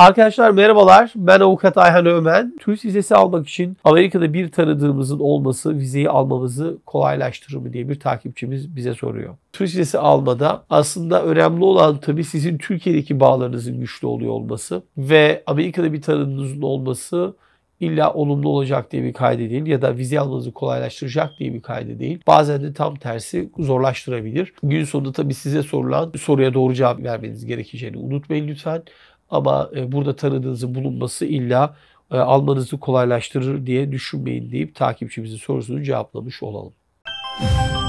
Arkadaşlar merhabalar. Ben avukat Ayhan Ömen. Turist vizesi almak için Amerika'da bir tanıdığımızın olması vizeyi almamızı kolaylaştırır mı diye bir takipçimiz bize soruyor. Turist vizesi almada aslında önemli olan tabii sizin Türkiye'deki bağlarınızın güçlü oluyor olması ve Amerika'da bir tanıdığınızın olması illa olumlu olacak diye bir kaydı değil ya da vize almanızı kolaylaştıracak diye bir kaydı değil. Bazen de tam tersi zorlaştırabilir. Gün sonunda tabii size sorulan soruya doğru cevap vermeniz gerekeceğini unutmayın lütfen. Ama e, burada tanıdığınızın bulunması illa e, almanızı kolaylaştırır diye düşünmeyin deyip takipçimizin sorusunu cevaplamış olalım. Müzik